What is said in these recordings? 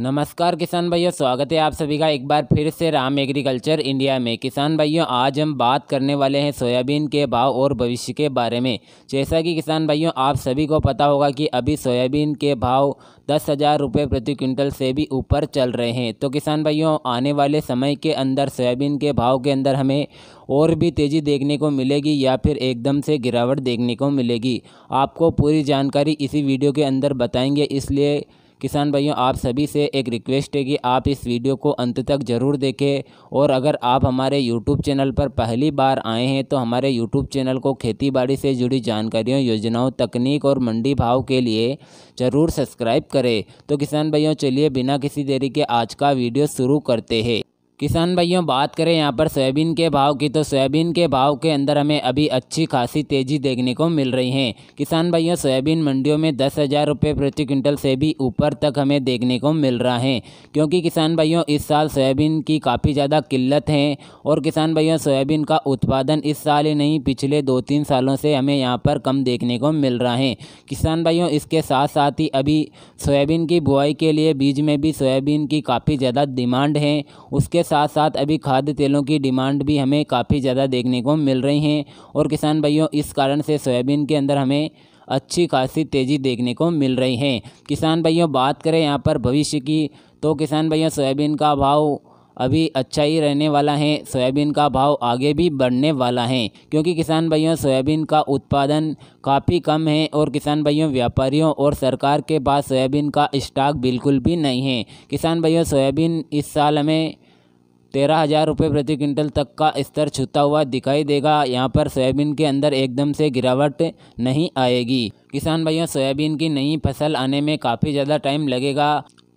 नमस्कार किसान भाइयों स्वागत है आप सभी का एक बार फिर से राम एग्रीकल्चर इंडिया में किसान भाइयों आज हम बात करने वाले हैं सोयाबीन के भाव और भविष्य के बारे में जैसा कि किसान भाइयों आप सभी को पता होगा कि अभी सोयाबीन के भाव दस हज़ार रुपये प्रति क्विंटल से भी ऊपर चल रहे हैं तो किसान भाइयों आने वाले समय के अंदर सोयाबीन के भाव के अंदर हमें और भी तेज़ी देखने को मिलेगी या फिर एकदम से गिरावट देखने को मिलेगी आपको पूरी जानकारी इसी वीडियो के अंदर बताएंगे इसलिए किसान भाइयों आप सभी से एक रिक्वेस्ट है कि आप इस वीडियो को अंत तक ज़रूर देखें और अगर आप हमारे यूट्यूब चैनल पर पहली बार आए हैं तो हमारे यूट्यूब चैनल को खेतीबाड़ी से जुड़ी जानकारियों योजनाओं तकनीक और मंडी भाव के लिए ज़रूर सब्सक्राइब करें तो किसान भाइयों चलिए बिना किसी देरी के आज का वीडियो शुरू करते हैं किसान भाइयों बात करें यहाँ पर सोयाबीन के भाव की तो सोयाबीन के भाव के अंदर हमें अभी अच्छी खासी तेज़ी देखने को मिल रही है किसान भाइयों सोयाबीन मंडियों में दस हज़ार रुपये प्रति क्विंटल से भी ऊपर तक हमें देखने को मिल रहा है क्योंकि किसान भाइयों इस साल सोयाबीन की काफ़ी ज़्यादा किल्लत है और किसान भाइयों सोयाबीन का उत्पादन इस साल ही नहीं पिछले दो तीन सालों से हमें यहाँ पर कम देखने को मिल रहा है किसान भाइयों इसके साथ साथ ही अभी सोयाबीन की बुआई के लिए बीज में भी सोयाबीन की काफ़ी ज़्यादा डिमांड है उसके साथ साथ अभी खाद्य तेलों की डिमांड भी हमें काफ़ी ज़्यादा देखने को मिल रही हैं और किसान भाइयों इस कारण से सोयाबीन के अंदर हमें अच्छी खासी तेज़ी देखने को मिल रही है किसान भाइयों बात करें यहाँ पर भविष्य की तो किसान भाइयों सोयाबीन का भाव अभी अच्छा ही रहने वाला है सोयाबीन का भाव आगे भी बढ़ने वाला है क्योंकि किसान भाइयों सोयाबीन का उत्पादन काफ़ी कम है और किसान भाइयों व्यापारियों और सरकार के पास सोयाबीन का स्टॉक बिल्कुल भी नहीं है किसान भाइयों सोयाबीन इस साल हमें तेरह हज़ार रुपये प्रति क्विंटल तक का स्तर छूता हुआ दिखाई देगा यहाँ पर सोयाबीन के अंदर एकदम से गिरावट नहीं आएगी किसान भाइयों सोयाबीन की नई फसल आने में काफ़ी ज़्यादा टाइम लगेगा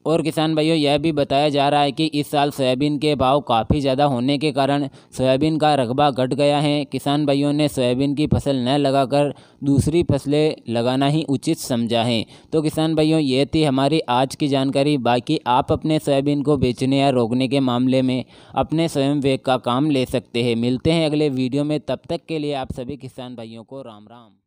और किसान भाइयों यह भी बताया जा रहा है कि इस साल सोयाबीन के भाव काफ़ी ज़्यादा होने के कारण सोयाबीन का रकबा घट गया है किसान भाइयों ने सोयाबीन की फसल न लगाकर दूसरी फसलें लगाना ही उचित समझा है तो किसान भाइयों ये थी हमारी आज की जानकारी बाकी आप अपने सोयाबीन को बेचने या रोकने के मामले में अपने स्वयं वेग का काम ले सकते हैं मिलते हैं अगले वीडियो में तब तक के लिए आप सभी किसान भाइयों को राम राम